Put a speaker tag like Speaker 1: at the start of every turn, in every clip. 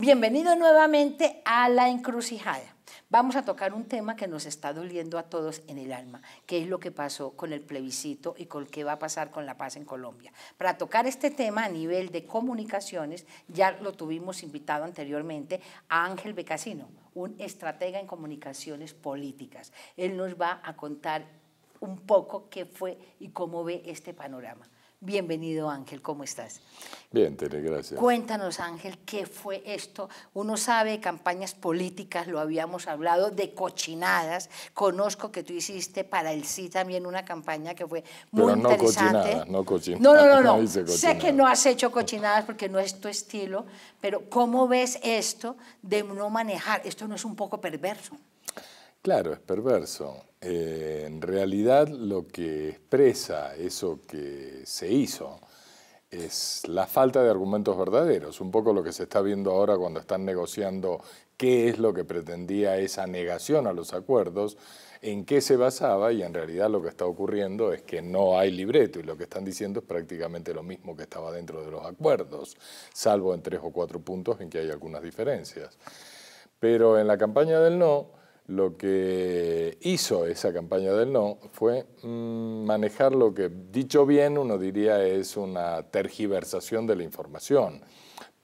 Speaker 1: Bienvenido nuevamente a la encrucijada. Vamos a tocar un tema que nos está doliendo a todos en el alma, que es lo que pasó con el plebiscito y con qué va a pasar con la paz en Colombia. Para tocar este tema a nivel de comunicaciones, ya lo tuvimos invitado anteriormente a Ángel Becasino, un estratega en comunicaciones políticas. Él nos va a contar un poco qué fue y cómo ve este panorama. Bienvenido Ángel, ¿cómo estás?
Speaker 2: Bien, Tere, gracias.
Speaker 1: Cuéntanos Ángel, ¿qué fue esto? Uno sabe campañas políticas, lo habíamos hablado, de cochinadas. Conozco que tú hiciste para el sí también una campaña que fue muy Pero no Cochinadas,
Speaker 2: no cochinadas, no, no, no. no sé que no
Speaker 1: has hecho cochinadas porque no es tu estilo, pero ¿cómo ves esto de no manejar? Esto no es un poco perverso.
Speaker 2: Claro, es perverso. Eh, en realidad lo que expresa eso que se hizo es la falta de argumentos verdaderos, un poco lo que se está viendo ahora cuando están negociando qué es lo que pretendía esa negación a los acuerdos, en qué se basaba y en realidad lo que está ocurriendo es que no hay libreto y lo que están diciendo es prácticamente lo mismo que estaba dentro de los acuerdos, salvo en tres o cuatro puntos en que hay algunas diferencias. Pero en la campaña del no, lo que hizo esa campaña del no fue mm, manejar lo que, dicho bien, uno diría es una tergiversación de la información.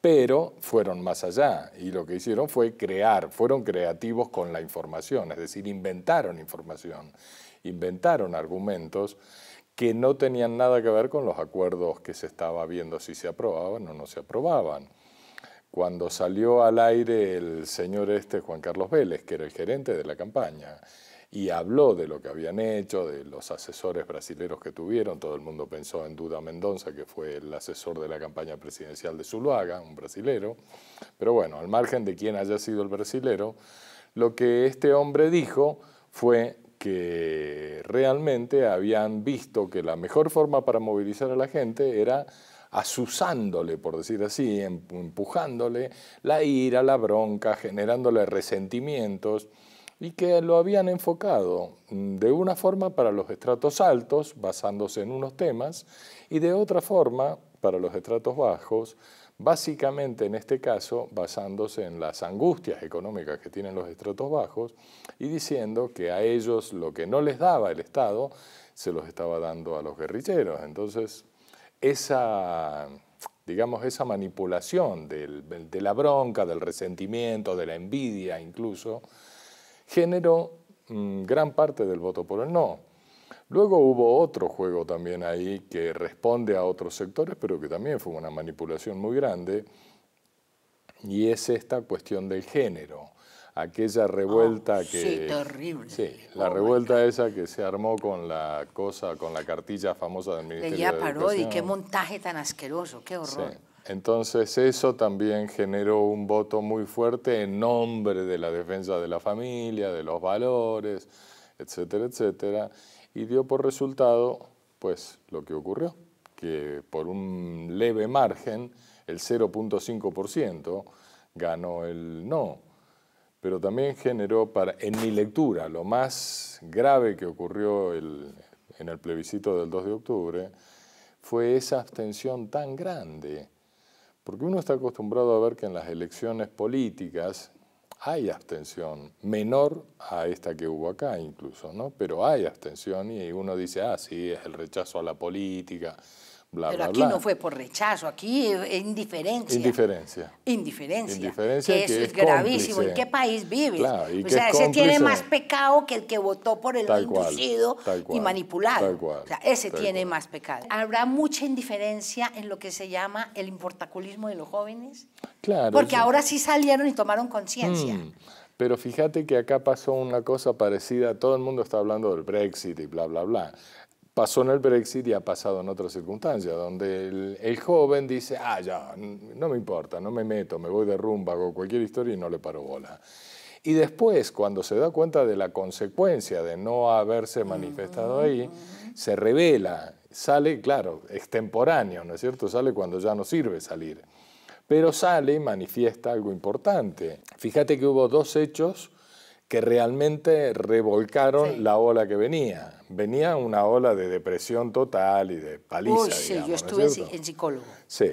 Speaker 2: Pero fueron más allá y lo que hicieron fue crear, fueron creativos con la información, es decir, inventaron información, inventaron argumentos que no tenían nada que ver con los acuerdos que se estaba viendo si se aprobaban o no se aprobaban cuando salió al aire el señor este Juan Carlos Vélez, que era el gerente de la campaña, y habló de lo que habían hecho, de los asesores brasileros que tuvieron, todo el mundo pensó en Duda Mendoza, que fue el asesor de la campaña presidencial de Zuluaga, un brasilero, pero bueno, al margen de quién haya sido el brasilero, lo que este hombre dijo fue que realmente habían visto que la mejor forma para movilizar a la gente era asusándole, por decir así, em, empujándole la ira, la bronca, generándole resentimientos y que lo habían enfocado mm, de una forma para los estratos altos, basándose en unos temas, y de otra forma para los estratos bajos, básicamente en este caso basándose en las angustias económicas que tienen los estratos bajos y diciendo que a ellos lo que no les daba el Estado se los estaba dando a los guerrilleros. Entonces, esa, esa manipulación de la bronca, del resentimiento, de la envidia incluso, generó mm, gran parte del voto por el no. Luego hubo otro juego también ahí que responde a otros sectores, pero que también fue una manipulación muy grande, y es esta cuestión del género aquella oh, revuelta que... Sí, terrible. Sí, la oh, revuelta esa que se armó con la cosa, con la cartilla famosa del Ministerio de Ya paró, y qué
Speaker 1: montaje tan asqueroso,
Speaker 2: qué horror. Entonces eso también generó un voto muy fuerte en nombre de la defensa de la familia, de los valores, etcétera, etcétera, y dio por resultado pues lo que ocurrió, que por un leve margen, el 0.5% ganó el no pero también generó, para, en mi lectura, lo más grave que ocurrió en el plebiscito del 2 de octubre, fue esa abstención tan grande. Porque uno está acostumbrado a ver que en las elecciones políticas hay abstención, menor a esta que hubo acá incluso, ¿no? Pero hay abstención y uno dice, ah, sí, es el rechazo a la política, pero aquí no fue
Speaker 1: por rechazo, aquí es indiferencia.
Speaker 2: Indiferencia.
Speaker 1: Indiferencia.
Speaker 2: es, gravísimo. ¿En qué
Speaker 1: país vive? o sea, ese tiene más pecado que el que votó por el inducido y manipulado. ese tiene más pecado. ¿Habrá mucha indiferencia en lo que se llama el importaculismo de los jóvenes?
Speaker 2: Claro. Porque ahora
Speaker 1: sí salieron y tomaron conciencia. Mm,
Speaker 2: pero fíjate que acá pasó una cosa parecida, todo el mundo está hablando del Brexit y bla, bla, bla. Pasó en el Brexit y ha pasado en otras circunstancias, donde el, joven dice, ah, ya, no me importa, no me meto, me voy de rumba, hago cualquier historia y no le paro bola. Y después, cuando se da cuenta de la consecuencia de no haberse manifestado ahí, se revela, sale, claro, extemporáneo, ¿no es cierto? Sale cuando ya no sirve salir. Pero sale y manifiesta algo importante. Fíjate que hubo dos hechos que realmente revolcaron la ola que venía. Venía una ola de depresión total y de paliza. Uy, sí, yo estuve en psicólogo. Sí.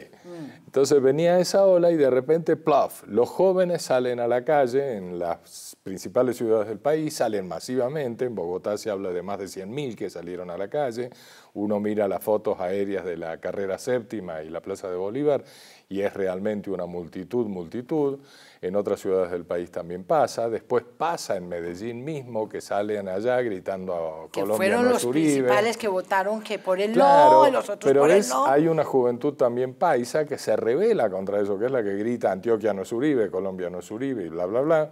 Speaker 2: Entonces venía esa ola y de repente, plaf, los jóvenes salen a la calle en las principales ciudades del país, salen masivamente, en Bogotá se habla de más de 100.000 que salieron a la calle, uno mira las fotos aéreas de la carrera séptima y la Plaza de Bolívar y es realmente una multitud, multitud, en otras ciudades del país también pasa, después pasa en Medellín mismo que salen allá gritando a que Colombia fueron los principales
Speaker 1: que votaron que por el claro, no, los otros pero por el hay
Speaker 2: una juventud también también paisa que se revela contra eso, que es la que grita Antioquia no es Uribe, Colombia no es Uribe y bla, bla, bla.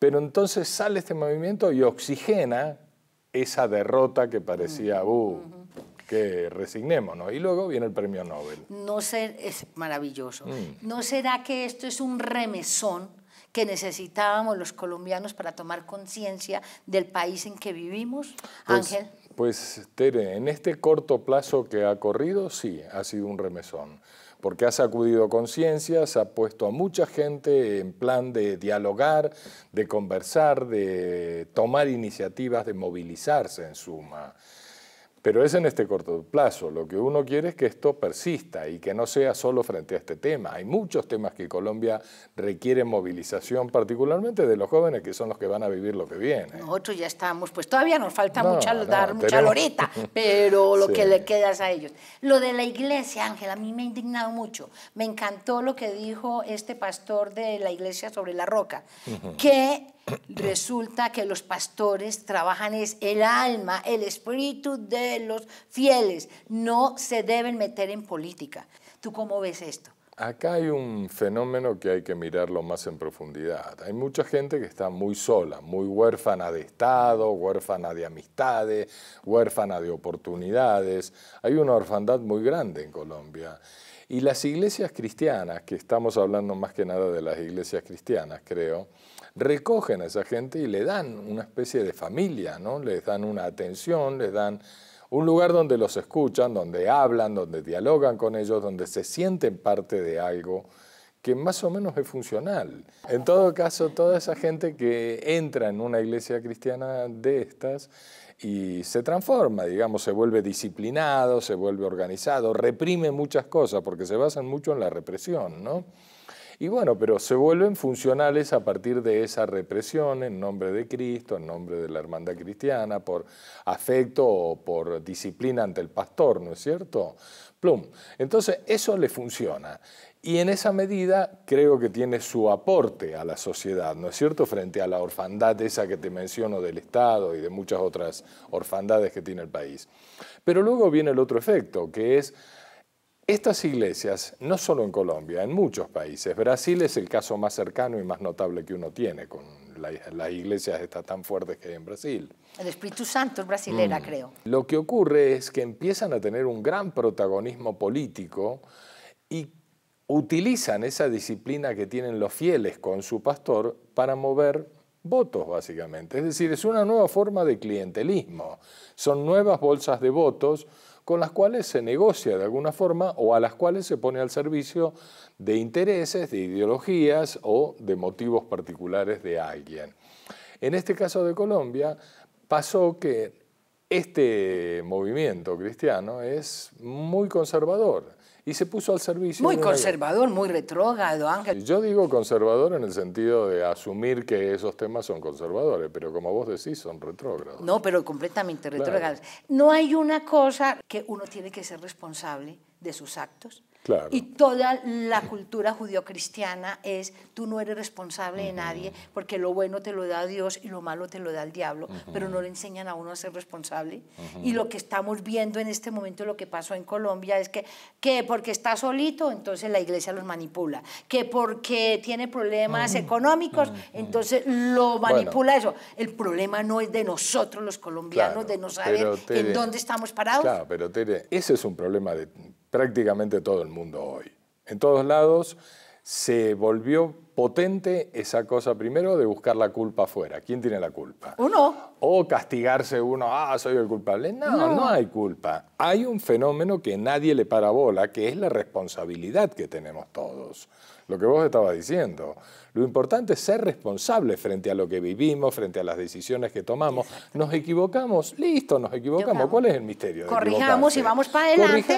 Speaker 2: Pero entonces sale este movimiento y oxigena esa derrota que parecía, uh, que resignémonos. Y luego viene el premio Nobel.
Speaker 1: No ser, es maravilloso. Mm. ¿No será que esto es un remesón que necesitábamos los colombianos para tomar conciencia del país en que vivimos, pues Ángel?
Speaker 2: Pues Tere, en este corto plazo que ha corrido, sí, ha sido un remesón, porque ha sacudido conciencias, ha puesto a mucha gente en plan de dialogar, de conversar, de tomar iniciativas, de movilizarse en suma. Pero es en este corto plazo. Lo que uno quiere es que esto persista y que no sea solo frente a este tema. Hay muchos temas que Colombia requiere movilización, particularmente de los jóvenes que son los que van a vivir lo que viene.
Speaker 1: Nosotros ya estamos, pues todavía nos falta dar mucha loreta, pero lo que le quedas a ellos. Lo de la iglesia, Ángela, a mí me ha indignado mucho. Me encantó lo que dijo este pastor de la iglesia sobre la roca, que resulta que los pastores trabajan es el alma, el espíritu de los fieles. No se deben meter en política. ¿Tú cómo ves esto?
Speaker 2: Acá hay un fenómeno que hay que mirarlo más en profundidad. Hay mucha gente que está muy sola, muy huérfana de Estado, huérfana de amistades, huérfana de oportunidades. Hay una orfandad muy grande en Colombia. Y las iglesias cristianas, que estamos hablando más que nada de las iglesias cristianas, creo, recogen a esa gente y le dan una especie de familia, ¿no? les dan una atención, les dan un lugar donde los escuchan, donde hablan, donde dialogan con ellos, donde se sienten parte de algo que más o menos es funcional. En todo caso, toda esa gente que entra en una iglesia cristiana de estas y se transforma, digamos, se vuelve disciplinado, se vuelve organizado, reprime muchas cosas, porque se basan mucho en la represión, ¿no? Y bueno, pero se vuelven funcionales a partir de esa represión en nombre de Cristo, en nombre de la hermandad cristiana, por afecto o por disciplina ante el pastor, ¿no es cierto? Plum. Entonces, eso le funciona. Y en esa medida creo que tiene su aporte a la sociedad, ¿no es cierto? Frente a la orfandad esa que te menciono del Estado y de muchas otras orfandades que tiene el país. Pero luego viene el otro efecto, que es estas iglesias, no solo en Colombia, en muchos países, Brasil es el caso más cercano y más notable que uno tiene con las iglesias está tan fuertes que hay en Brasil.
Speaker 1: El Espíritu Santo es brasilera, mm. creo.
Speaker 2: Lo que ocurre es que empiezan a tener un gran protagonismo político y utilizan esa disciplina que tienen los fieles con su pastor para mover votos, básicamente. Es decir, es una nueva forma de clientelismo. Son nuevas bolsas de votos con las cuales se negocia de alguna forma o a las cuales se pone al servicio de intereses, de ideologías o de motivos particulares de alguien. En este caso de Colombia pasó que este movimiento cristiano es muy conservador y se puso al servicio. Muy conservador,
Speaker 1: muy retrógrado,
Speaker 2: Ángel. Yo digo conservador en el sentido de asumir que esos temas son conservadores, pero como vos decís, son retrógrados.
Speaker 1: No, pero completamente retrógrados. No hay una cosa que uno tiene que ser responsable de sus actos. Y toda la cultura judio-cristiana es, tú no eres responsable de nadie, porque lo bueno te lo da Dios y lo malo te lo da el diablo, pero no le enseñan a uno a ser responsable. Y lo que estamos viendo en este momento, lo que pasó en Colombia, es que, que porque está solito, entonces la iglesia los manipula, que porque tiene problemas económicos, entonces lo manipula eso. El problema no es de nosotros los colombianos, de no saber en dónde estamos parados. Claro,
Speaker 2: pero Tere, ese es un problema de prácticamente todo el mundo hoy. En todos lados se volvió potente esa cosa primero de buscar la culpa afuera. ¿Quién tiene la culpa? Uno. O castigarse uno, ah, soy el culpable. No, no, no, hay culpa. Hay un fenómeno que nadie le parabola, que es la responsabilidad que tenemos todos lo que vos estabas diciendo. Lo importante es ser responsables frente a lo que vivimos, frente a las decisiones que tomamos. Nos equivocamos, listo, nos equivocamos. ¿Cuál es el misterio? De Corrijamos y
Speaker 1: vamos para adelante.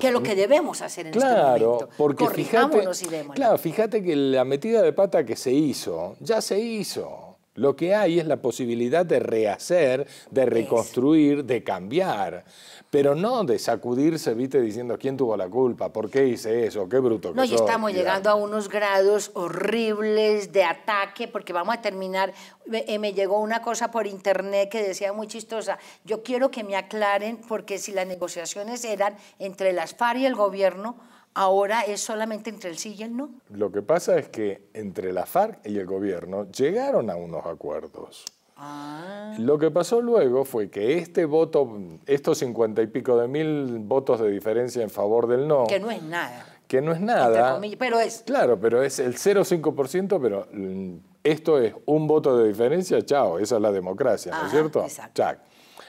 Speaker 1: Que lo que debemos hacer en este claro,
Speaker 2: este momento. Porque Claro, fíjate que la metida de pata que se hizo, ya se hizo. Lo que hay es la posibilidad de rehacer, de reconstruir, de cambiar. Pero no de sacudirse, viste, diciendo quién tuvo la culpa, por qué hice eso, qué bruto que No, estamos
Speaker 1: llegando a unos grados horribles de ataque, porque vamos a terminar. Me, eh, me llegó una cosa por internet que decía muy chistosa: yo quiero que me aclaren, porque si las negociaciones eran entre las FARC y el gobierno, Ahora es solamente entre el sí y el no.
Speaker 2: Lo que pasa es que entre la FARC y el gobierno llegaron a unos acuerdos.
Speaker 1: Ah.
Speaker 2: Lo que pasó luego fue que este voto, estos cincuenta y pico de mil votos de diferencia en favor del no. Que
Speaker 1: no es nada.
Speaker 2: Que no es nada. pero es. Claro, pero es el 0,5%, pero mm, esto es un voto de diferencia, chao, esa es la democracia, ¿no es cierto? Exacto.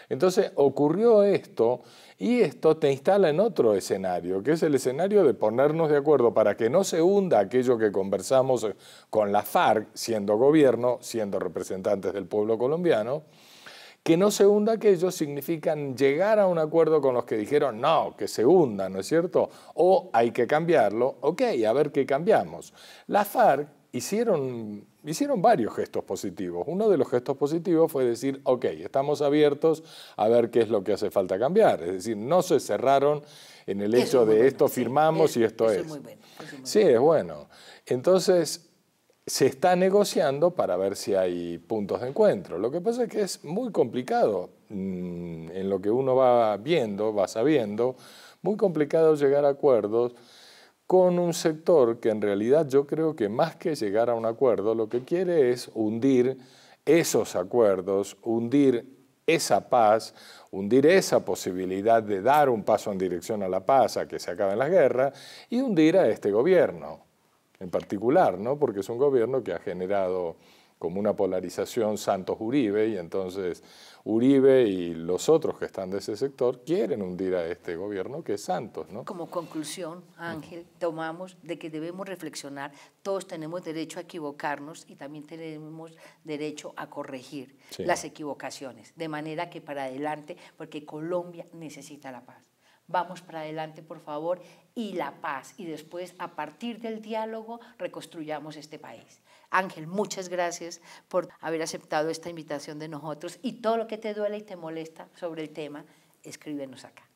Speaker 2: Entonces ocurrió esto y esto te instala en otro escenario, que es el escenario de ponernos de acuerdo para que no se hunda aquello que conversamos con la FARC, siendo gobierno, siendo representantes del pueblo colombiano, que no se hunda aquello significan llegar a un acuerdo con los que dijeron no, que se hunda, ¿no es cierto? O hay que cambiarlo, ok, a ver qué cambiamos. La FARC hicieron hicieron varios gestos positivos. Uno de los gestos positivos fue decir, ok, estamos abiertos a ver qué es lo que hace falta cambiar. Es decir, no se cerraron en el hecho de esto firmamos y esto es. sí, es bueno. Entonces, se está negociando para ver si hay puntos de encuentro. Lo que pasa es que es muy complicado mm, en lo que uno va viendo, va sabiendo, muy complicado llegar a acuerdos con un sector que en realidad yo creo que más que llegar a un acuerdo, lo que quiere es hundir esos acuerdos, hundir esa paz, hundir esa posibilidad de dar un paso en dirección a la paz, a que se acaben las guerras, y hundir a este gobierno en particular, ¿no? porque es un gobierno que ha generado como una polarización Santos-Uribe y entonces Uribe y los otros que están de ese sector quieren hundir a este gobierno que es Santos. ¿no?
Speaker 1: Como conclusión, Ángel, tomamos de que debemos reflexionar, todos tenemos derecho a equivocarnos y también tenemos derecho a corregir las equivocaciones, de manera que para adelante, porque Colombia necesita la paz vamos para adelante, por favor, y la paz. Y después, a partir del diálogo, reconstruyamos este país. Ángel, muchas gracias por haber aceptado esta invitación de nosotros y todo lo que te duele y te molesta sobre el tema, escríbenos acá.